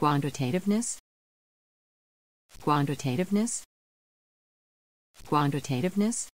quantitativeness quantitativeness quantitativeness